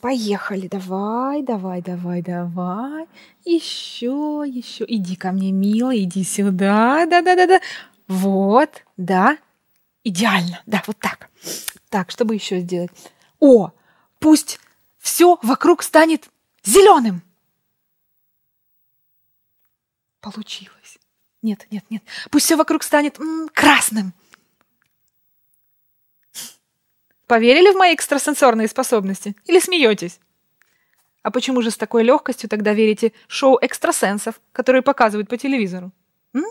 Поехали, давай, давай, давай, давай. Еще, еще. Иди ко мне, милый, иди сюда. Да, да, да, да. Вот, да. Идеально. Да, вот так. Так, чтобы еще сделать? О, пусть все вокруг станет зеленым. Получилось. Нет, нет, нет. Пусть все вокруг станет м -м, красным. Поверили в мои экстрасенсорные способности? Или смеетесь? А почему же с такой легкостью тогда верите шоу экстрасенсов, которые показывают по телевизору? М?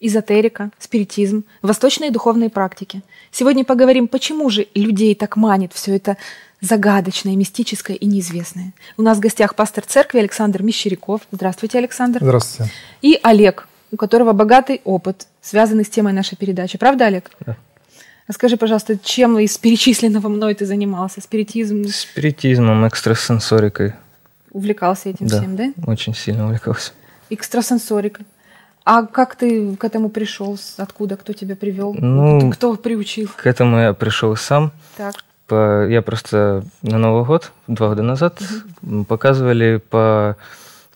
Эзотерика, спиритизм, восточные духовные практики. Сегодня поговорим, почему же людей так манит все это загадочное, мистическое и неизвестное. У нас в гостях пастор церкви Александр Мещеряков. Здравствуйте, Александр. Здравствуйте. И Олег, у которого богатый опыт связанный с темой нашей передачи. Правда, Олег? Да. А скажи, пожалуйста, чем из перечисленного мной ты занимался? Спиритизм? Спиритизмом, экстрасенсорикой. Увлекался этим да, всем, да? очень сильно увлекался. Экстрасенсорикой. А как ты к этому пришел? Откуда? Кто тебя привел? Ну, кто приучил? К этому я пришел сам. Так. По, я просто на Новый год, два года назад, угу. показывали по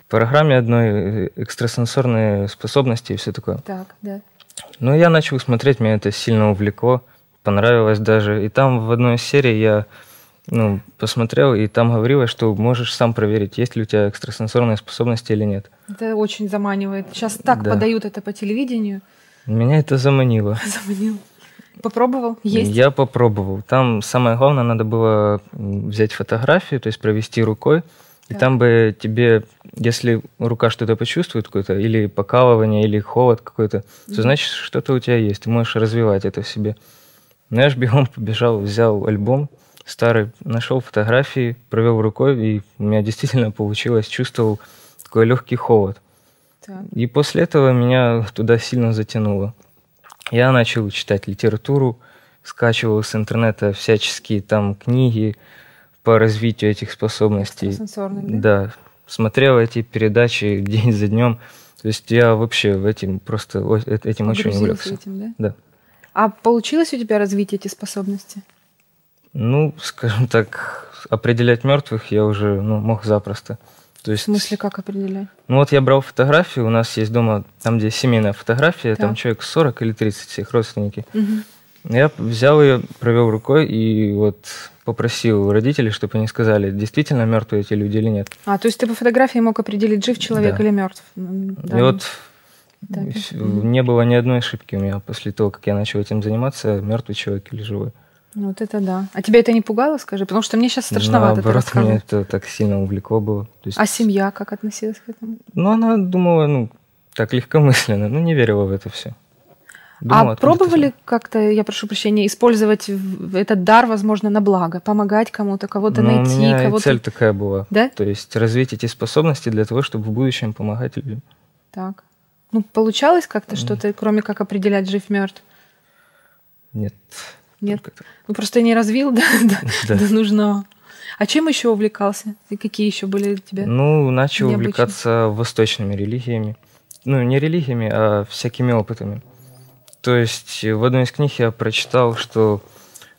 программе одной э, экстрасенсорные способности и все такое. Так, да. Ну, я начал смотреть, меня это сильно увлекло, понравилось даже. И там в одной серии я ну, посмотрел, и там говорилось, что можешь сам проверить, есть ли у тебя экстрасенсорные способности или нет. Это очень заманивает. Сейчас так да. подают это по телевидению. Меня это заманило. Заманило. Попробовал? Есть? Я попробовал. Там самое главное, надо было взять фотографию, то есть провести рукой, и там бы тебе, если рука что-то почувствует какое-то, или покалывание, или холод какой-то, то значит, что-то у тебя есть, ты можешь развивать это в себе. Но я же бегом побежал, взял альбом старый, нашел фотографии, провел рукой, и у меня действительно получилось, чувствовал такой легкий холод. Так. И после этого меня туда сильно затянуло. Я начал читать литературу, скачивал с интернета всяческие там книги, по развитию этих способностей. Сенсорных, да? Да. Смотрел эти передачи день за днем. То есть я вообще этим просто э, этим очень увлекся. Этим, да? да. А получилось у тебя развить эти способности? Ну, скажем так, определять мертвых я уже ну, мог запросто. То есть, в смысле, как определять? Ну вот я брал фотографии, у нас есть дома, там, где семейная фотография, так. там человек 40 или 30, всех родственники. Угу. Я взял ее, провел рукой и вот попросил родителей, чтобы они сказали, действительно мертвые эти люди или нет. А, то есть ты по фотографии мог определить, жив человек да. или мертв? Да. И вот да. не было ни одной ошибки у меня после того, как я начал этим заниматься, мертвый человек или живой. Ну, вот это да. А тебя это не пугало, скажи? Потому что мне сейчас страшновато. Наоборот, меня это так сильно увлекло было. есть... А семья как относилась к этому? Ну, она думала, ну, так легкомысленно, ну, не верила в это все. Думала, а пробовали как-то, я прошу прощения, использовать этот дар, возможно, на благо, помогать кому-то, кого-то ну, найти, у меня кого-то. Цель такая была. Да? То есть развить эти способности для того, чтобы в будущем помогать людям. Так. Ну, получалось как-то mm. что-то, кроме как определять жив мертв? Нет. Нет. Ну просто не развил, да, да. до нужного. А чем еще увлекался? И какие еще были у тебя? Ну, начал необычные? увлекаться восточными религиями. Ну, не религиями, а всякими опытами. То есть э, в одной из книг я прочитал, что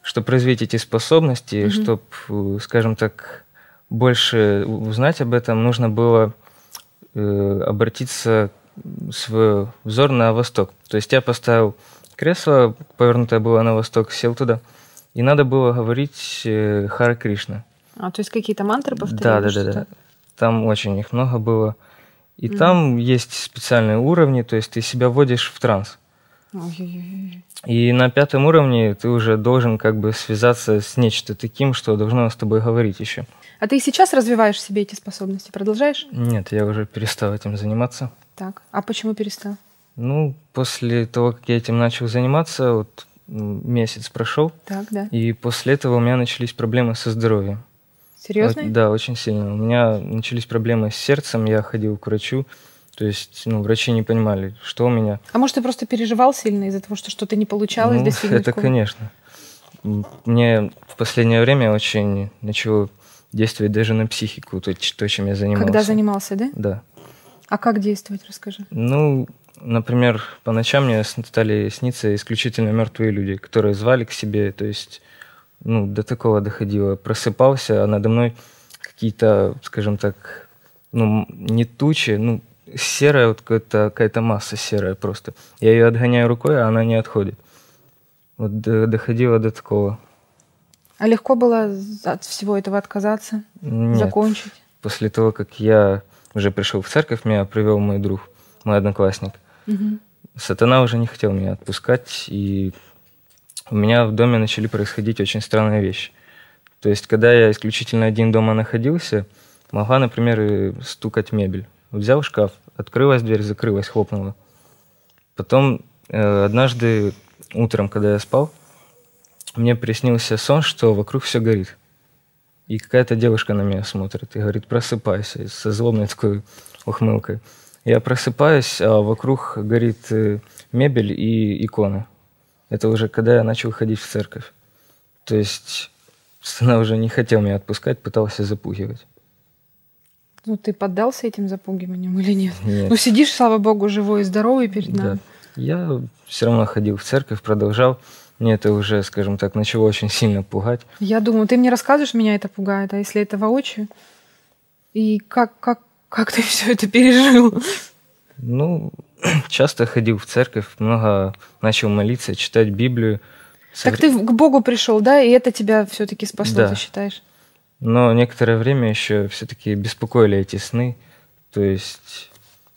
чтобы развить эти способности, mm-hmm. чтобы, э, скажем так, больше узнать об этом, нужно было э, обратиться свой взор на восток. То есть я поставил кресло, повернутое было на восток, сел туда, и надо было говорить э, Хара Кришна. А, то есть какие-то мантры повторяли? Да, да, да, да. Там очень их много было. И mm-hmm. там есть специальные уровни, то есть ты себя вводишь в транс. И на пятом уровне ты уже должен как бы связаться с нечто таким, что должно с тобой говорить еще. А ты сейчас развиваешь себе эти способности, продолжаешь? Нет, я уже перестал этим заниматься. Так, а почему перестал? Ну, после того, как я этим начал заниматься, вот месяц прошел. Так, да. И после этого у меня начались проблемы со здоровьем. Серьезно? Да, очень сильно. У меня начались проблемы с сердцем, я ходил к врачу. То есть, ну, врачи не понимали, что у меня. А может, ты просто переживал сильно из-за того, что что-то не получалось ну, достигнуть? Это, конечно. Мне в последнее время очень начало действовать даже на психику, то, то чем я занимался. Когда занимался, да? Да. А как действовать, расскажи. Ну, например, по ночам мне стали сниться исключительно мертвые люди, которые звали к себе, то есть, ну, до такого доходило. Просыпался, а надо мной какие-то, скажем так, ну, не тучи, ну, серая вот какая-то, какая масса серая просто. Я ее отгоняю рукой, а она не отходит. Вот доходило до такого. А легко было от всего этого отказаться, Нет. закончить? После того, как я уже пришел в церковь, меня привел мой друг, мой одноклассник. Угу. Сатана уже не хотел меня отпускать, и у меня в доме начали происходить очень странные вещи. То есть, когда я исключительно один дома находился, могла, например, э, стукать мебель. Взял шкаф, Открылась дверь, закрылась, хлопнула. Потом э, однажды утром, когда я спал, мне приснился сон, что вокруг все горит. И какая-то девушка на меня смотрит и говорит, просыпайся, со злобной такой ухмылкой. Я просыпаюсь, а вокруг горит э, мебель и иконы. Это уже когда я начал ходить в церковь. То есть она уже не хотела меня отпускать, пытался запугивать. Ну, ты поддался этим запугиваниям или нет? нет? Ну, сидишь, слава богу, живой и здоровый перед нами. Да. Я все равно ходил в церковь, продолжал. Мне это уже, скажем так, начало очень сильно пугать. Я думаю, ты мне рассказываешь, меня это пугает, а если это воочию? И как, как, как ты все это пережил? Ну, часто ходил в церковь, много начал молиться, читать Библию. Так ты к Богу пришел, да, и это тебя все-таки спасло, да. ты считаешь? Но некоторое время еще все-таки беспокоили эти сны. То есть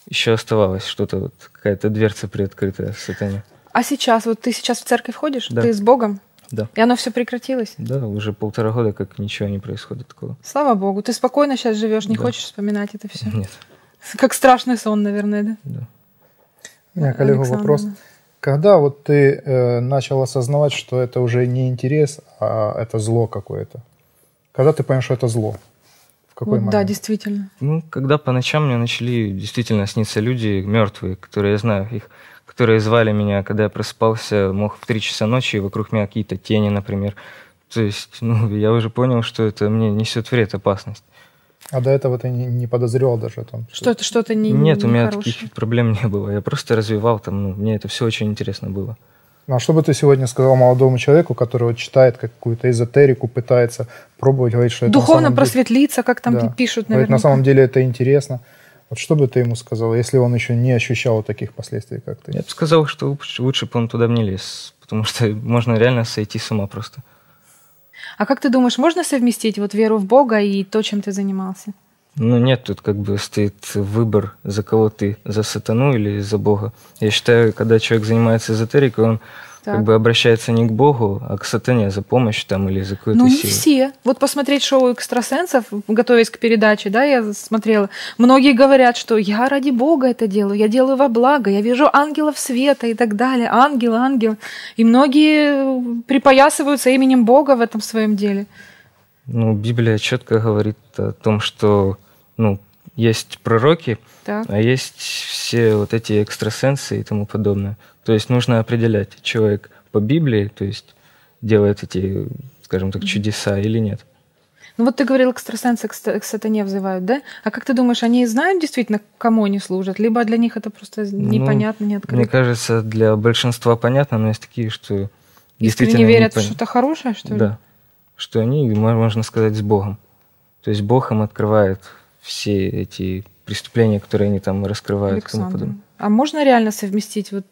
еще оставалось что-то, вот, какая-то дверца приоткрытая в сатане. А сейчас, вот ты сейчас в церковь ходишь? Да. Ты с Богом? Да. И оно все прекратилось? Да, уже полтора года, как ничего не происходит такого. Слава Богу, ты спокойно сейчас живешь, не да. хочешь вспоминать это все? Нет. Как страшный сон, наверное, да? Да. У меня, коллега, вопрос. Когда вот ты э, начал осознавать, что это уже не интерес, а это зло какое-то? Когда ты понял, что это зло? В какой вот, момент? Да, действительно. Ну, когда по ночам мне начали действительно сниться люди мертвые, которые я знаю их, которые звали меня, когда я просыпался, мог в 3 часа ночи, и вокруг меня какие-то тени, например. То есть, ну, я уже понял, что это мне несет вред, опасность. А до этого ты не, не подозревал даже о том? Что это что-то не Нет, не у меня хорошее. таких проблем не было. Я просто развивал там, ну, мне это все очень интересно было. Ну А что бы ты сегодня сказал молодому человеку, который вот читает какую-то эзотерику, пытается пробовать, говорит, что Духовно это Духовно деле... просветлиться, как там да. пишут, наверное. На самом деле это интересно. Вот что бы ты ему сказал, если он еще не ощущал таких последствий, как ты? Я бы сказал, что лучше бы он туда не лез, потому что можно реально сойти с ума просто. А как ты думаешь, можно совместить вот веру в Бога и то, чем ты занимался? Ну нет, тут как бы стоит выбор, за кого ты, за сатану или за Бога. Я считаю, когда человек занимается эзотерикой, он так. как бы обращается не к Богу, а к сатане за помощь там или за какую-то Ну, не все. Вот посмотреть шоу экстрасенсов, готовясь к передаче, да, я смотрела. Многие говорят, что я ради Бога это делаю, я делаю во благо, я вижу ангелов света и так далее, ангел, ангел. И многие припоясываются именем Бога в этом своем деле. Ну, Библия четко говорит о том, что ну, есть пророки, так. а есть все вот эти экстрасенсы и тому подобное. То есть нужно определять, человек по Библии, то есть делает эти, скажем так, чудеса или нет. Ну вот ты говорил, экстрасенсы к сатане взывают, да? А как ты думаешь, они знают действительно, кому они служат? Либо для них это просто ну, непонятно, не открыто? Мне кажется, для большинства понятно, но есть такие, что Искренне действительно... Искренне верят непон... в что это хорошее, что ли? Да что они, можно сказать, с Богом. То есть Бог им открывает все эти преступления, которые они там раскрывают. Александр, а можно реально совместить вот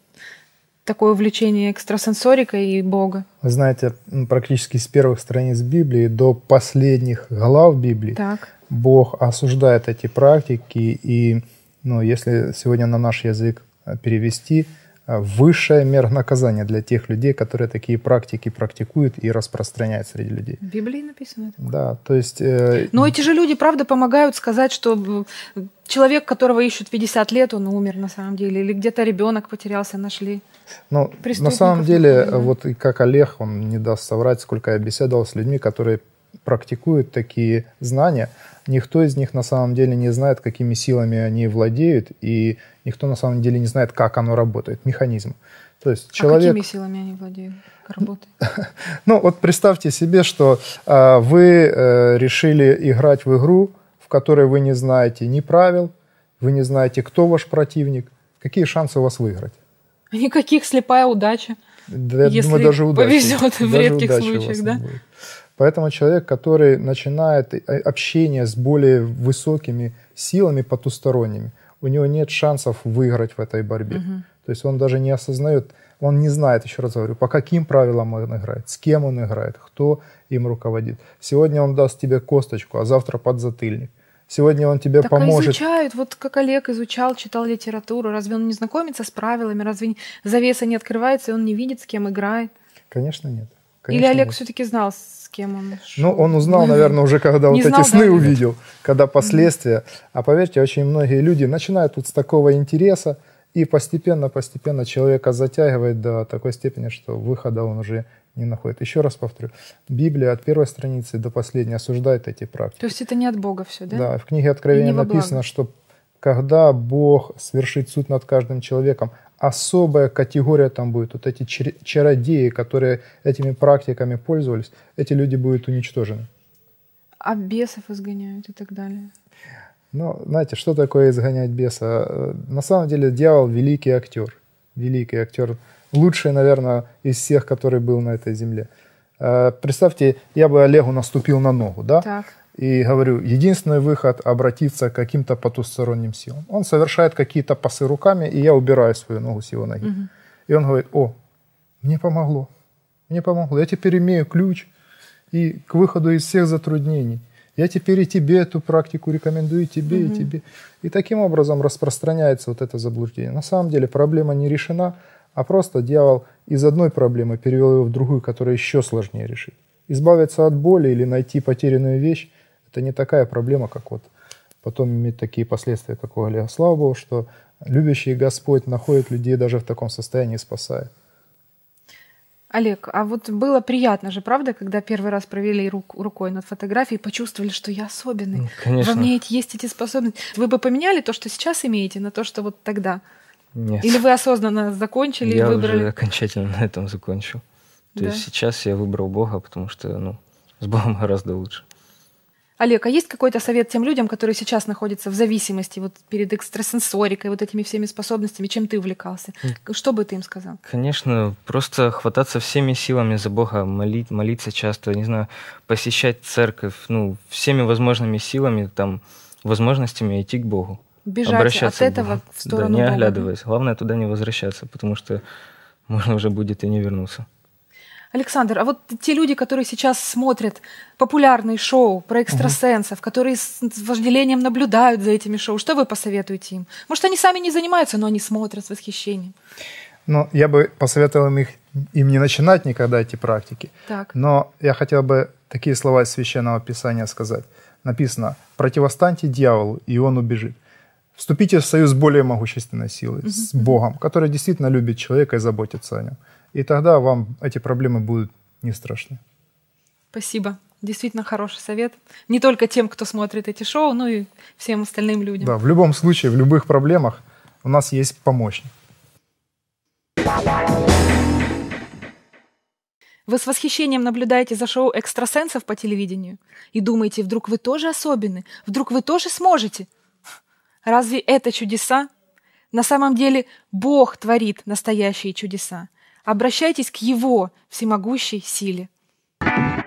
такое увлечение экстрасенсорикой и Бога? Вы знаете, практически с первых страниц Библии до последних глав Библии так. Бог осуждает эти практики. И ну, если сегодня на наш язык перевести, Э, высшая мера наказания для тех людей, которые такие практики практикуют и распространяют среди людей. В Библии написано. это. Да, то есть... Э... Но эти же люди, правда, помогают сказать, что э, человек, которого ищут 50 лет, он умер на самом деле, или где-то ребенок потерялся, нашли. Ну, на самом деле, вот и как Олег, он не даст соврать, сколько я беседовал с людьми, которые практикуют такие знания, никто из них на самом деле не знает, какими силами они владеют, и никто на самом деле не знает, как оно работает, механизм. То есть а человек... А какими силами они владеют? Как работает? ну, вот представьте себе, что э, вы э, решили играть в игру, в которой вы не знаете ни правил, вы не знаете, кто ваш противник. Какие шансы у вас выиграть? Никаких, слепая удача. Да, Если думаю, даже удача. повезет в даже редких случаях, да? Будет. Поэтому человек, который начинает э, общение с более высокими силами потусторонними, у него нет шансов выиграть в этой борьбе. Угу. То есть он даже не осознает, он не знает, еще раз говорю, по каким правилам он играет, с кем он играет, кто им руководит. Сегодня он даст тебе косточку, а завтра подзатыльник. Сегодня он тебе так а поможет. изучают, вот как Олег изучал, читал литературу. Разве он не знакомится с правилами? Разве завеса не открывается, и он не видит, с кем играет? Конечно, нет. Конечно, Или Олег нет. все-таки знал, кем он? Ну, он узнал, наверное, уже когда вот эти сны увидел, когда последствия. А поверьте, очень многие люди начинают вот с такого интереса, и постепенно-постепенно человека затягивает до такой степени, что выхода он уже не находит. Еще раз повторю, Библия от первой страницы до последней осуждает эти практики. То есть это не от Бога все, да? Да, в книге Откровения написано, что когда Бог свершит суд над каждым человеком. Особая категория там будет, вот эти чародеи, которые этими практиками пользовались, эти люди будут уничтожены. А бесов изгоняют и так далее. Ну, знаете, что такое изгонять беса? Э, на самом деле дьявол великий актер. Великий актер. Лучший, наверное, из всех, который был на этой земле. Э, представьте, я бы Олегу наступил на ногу, да? Так. И говорю, единственный выход – обратиться к каким-то потусторонним силам. Он совершает какие-то пасы руками, и я убираю свою ногу с его ноги. Угу. И он говорит, о, мне помогло, мне помогло. Я теперь имею ключ и к выходу из всех затруднений. Я теперь и тебе эту практику рекомендую, и тебе, угу. и тебе. И таким образом распространяется вот это заблуждение. На самом деле проблема не решена, а просто дьявол из одной проблемы перевел ее в другую, которая еще сложнее решить. Избавиться от боли или найти потерянную вещь – это не такая проблема, как вот потом иметь такие последствия, как у Олега Слава Богу, что любящий Господь находит людей даже в таком состоянии и спасает. Олег, а вот было приятно же, правда, когда первый раз провели рук, рукой над фотографией, почувствовали, что я особенный. Ну, конечно. Во мне есть эти способности. Вы бы поменяли то, что сейчас имеете, на то, что вот тогда? Нет. Или вы осознанно закончили я и выбрали? Я уже окончательно на этом закончил. То да. есть сейчас я выбрал Бога, потому что ну, с Богом гораздо лучше. Олег, а есть какой-то совет тем людям, которые сейчас находятся в зависимости вот перед экстрасенсорикой, вот этими всеми способностями, чем ты увлекался? Что бы ты им сказал? Конечно, просто хвататься всеми силами за Бога, молить, молиться часто, не знаю, посещать церковь, ну, всеми возможными силами, там, возможностями идти к Богу. Бежать обращаться от этого в сторону да, не Бога. оглядываясь. Главное туда не возвращаться, потому что можно уже будет и не вернуться. Александр, а вот те люди, которые сейчас смотрят популярные шоу про экстрасенсов, угу. которые с вожделением наблюдают за этими шоу, что вы посоветуете им? Может, они сами не занимаются, но они смотрят с восхищением? Ну, я бы посоветовал им, их, им не начинать никогда эти практики. Так. Но я хотел бы такие слова из Священного Писания сказать. Написано, противостаньте дьяволу, и он убежит. Вступите в союз более могущественной силы, угу. с Богом, который действительно любит человека и заботится о нем. И тогда вам эти проблемы будут не страшны. Спасибо. Действительно хороший совет. Не только тем, кто смотрит эти шоу, но и всем остальным людям. Да, в любом случае, в любых проблемах у нас есть помощник. Вы с восхищением наблюдаете за шоу экстрасенсов по телевидению и думаете, вдруг вы тоже особенны, вдруг вы тоже сможете. Разве это чудеса? На самом деле Бог творит настоящие чудеса. Обращайтесь к Его всемогущей силе. thank you